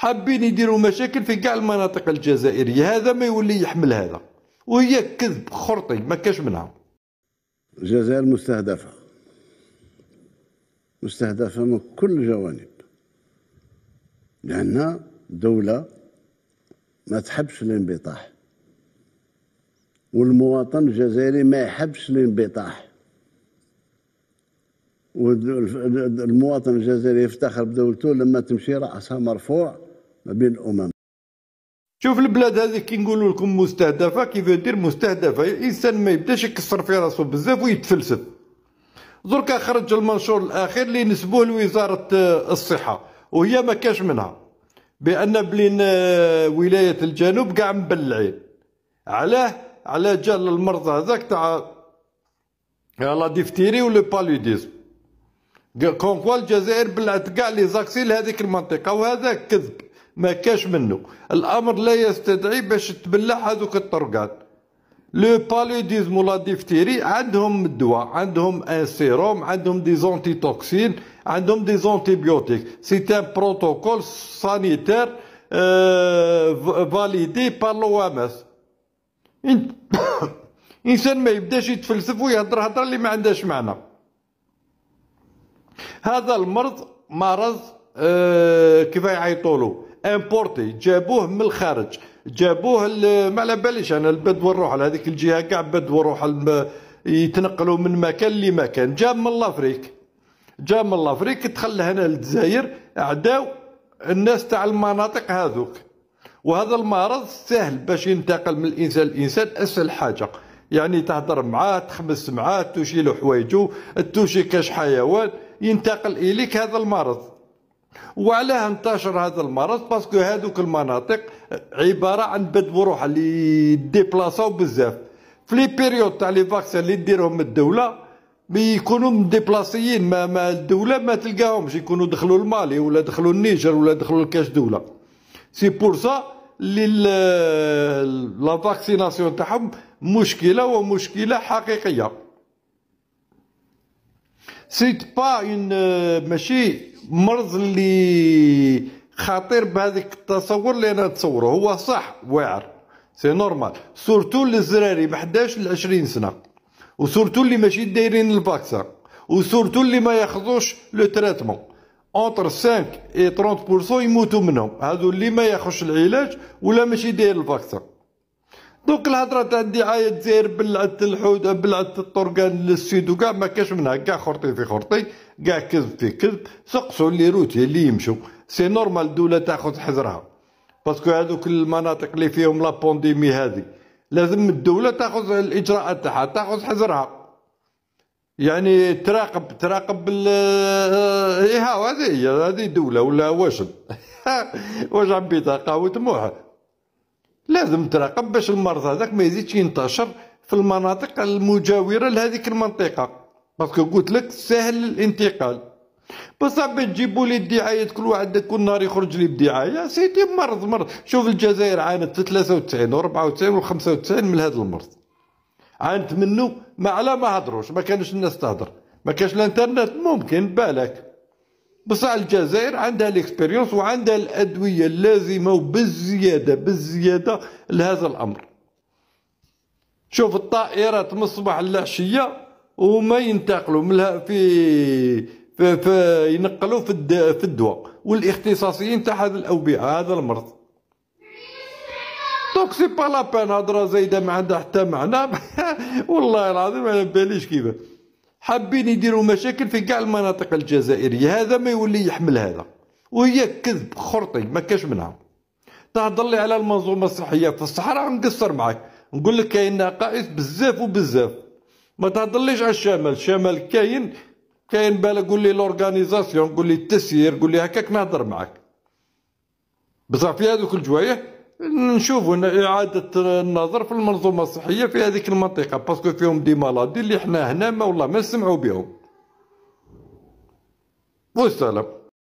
حابين يديروا مشاكل في كاع المناطق الجزائريه هذا ما يولي يحمل هذا وهي كذب خرطي ما كاش منها الجزائر مستهدفه مستهدفه من كل الجوانب لأنها دولة ما تحبش الانبطاح والمواطن الجزائري ما يحبش الانبطاح والمواطن الجزائري يفتخر بدولته لما تمشي رأسها مرفوع بالامم شوف البلاد هذه كي نقول لكم مستهدفه كيف يدير مستهدفه الانسان ما يبداش يكسر في راسه بزاف ويتفلسف درك خرج المنشور الاخير اللي نسبوه لوزاره آه، الصحه وهي ما كاش منها بان بلين آه، ولايه الجنوب كاع مبلعين علاه على جال المرض هذاك تاع آه، لا ديفتيري ولو بالوديزم كونكوا الجزائر بلعت كاع لي زاكسي لهذيك المنطقه وهذا كذب ما كاش منه الامر لا يستدعي باش تبلع هذوك الطرقات لو بالوديزم ولا ديفتيري عندهم الدواء عندهم ان سيروم عندهم دي زونتي توكسين عندهم دي زونتي بيوتيك سي ان بروتوكول سانيتير فاليدي بار لو ام اس انسان ما يبداش يتفلسف ويهضر هضره اللي ما عندهاش معنى هذا المرض مرض آه كيف يعيطوا له امبورتي جابوه من الخارج جابوه ما على باليش انا البدو نروح على هذيك الجهه كاع بدو والروح يتنقلوا من مكان لمكان جاب من لافريك جاب من لافريك دخل هنا للجزائر عداو الناس تاع المناطق هذوك وهذا المرض سهل باش ينتقل من الانسان للانسان اسهل حاجه يعني تهضر معاه تخمس معاه توشي له حوايجو توشي كاش حيوان ينتقل اليك هذا المرض وعلاه انتشر هذا المرض باسكو هذوك المناطق عباره عن بد وروح اللي ديبلاصاو بزاف في لي بيريود تاع لي فاكسان اللي ديرهم الدوله بيكونوا مديبلاصيين ما, ما الدوله ما تلقاهمش يكونوا دخلوا المالي ولا دخلوا النيجر ولا دخلوا الكاش دوله سي بور سا اللي لا فاكسيناسيون تاعهم مشكله ومشكله حقيقيه سيت با اون آه، ماشي مرض اللي خطير بهذاك التصور اللي انا تصوره هو صح واعر سي نورمال سورتو للزراري ب 11 ل 20 سنه وسورتو اللي ماشي دايرين الباكسا وسورتو اللي ما ياخذوش لو تريتمون اونتر 5 اي 30% يموتوا منهم هذو اللي ما ياخذش العلاج ولا ماشي داير الباكسا دوك الهضره تاع الدعايه الجزائر بلعت الحوت بلعت الطرقان للسيد وكاع ما كاش منها كاع خرطي في خرطي كاع كذب في كذب سقسوا لي روتي اللي يمشوا سي نورمال الدوله تاخذ حذرها باسكو هذوك المناطق اللي فيهم لا بونديمي هذه لازم الدوله تاخذ الاجراءات تاعها تاخذ حذرها يعني تراقب تراقب ايه هذه هذه دوله ولا واش واش عم بيتها قهوه موحه لازم تراقب باش المرض هذاك ما يزيدش ينتشر في المناطق المجاوره لهذيك المنطقه باسكو قلت لك سهل الانتقال بصح تجيبوا لي الدعايه كل واحد كل نهار يخرج لي بدعايه سيدي مرض مرض شوف الجزائر عانت في 93 و 94 و 95 من هذا المرض عانت منه ما على ما هضروش ما كانش الناس تهضر ما كانش الانترنت ممكن بالك بس على الجزائر عندها الاكسبيريونس وعندها الادويه اللازمه وبالزياده بالزياده لهذا الامر شوف الطائرات من الصباح للعشيه وما ينتقلوا منها في في, في ينقلوا في في الدواء والاختصاصيين تاع هذه الاوبئه هذا المرض دونك سي با لا بان هضره زايده ما عندها حتى معنى والله العظيم على باليش كيفاش حابين يديروا مشاكل في كاع المناطق الجزائريه هذا ما يولي يحمل هذا وهي كذب خرطي ما كاش منها تهضر لي على المنظومه الصحيه في الصحراء نقصر معاك نقول لك كاين نقائص بزاف وبزاف ما تهضرليش على الشمال الشمال كاين كاين بالك قول لي لورغانيزاسيون قول لي التسيير قول لي هكاك نهضر معاك بصح في هذوك الجوايه هنا اعاده النظر في المنظومه الصحيه في هذيك المنطقه باسكو فيهم دي مالادي اللي حنا هنا ما والله ما نسمعوا بهم والسلام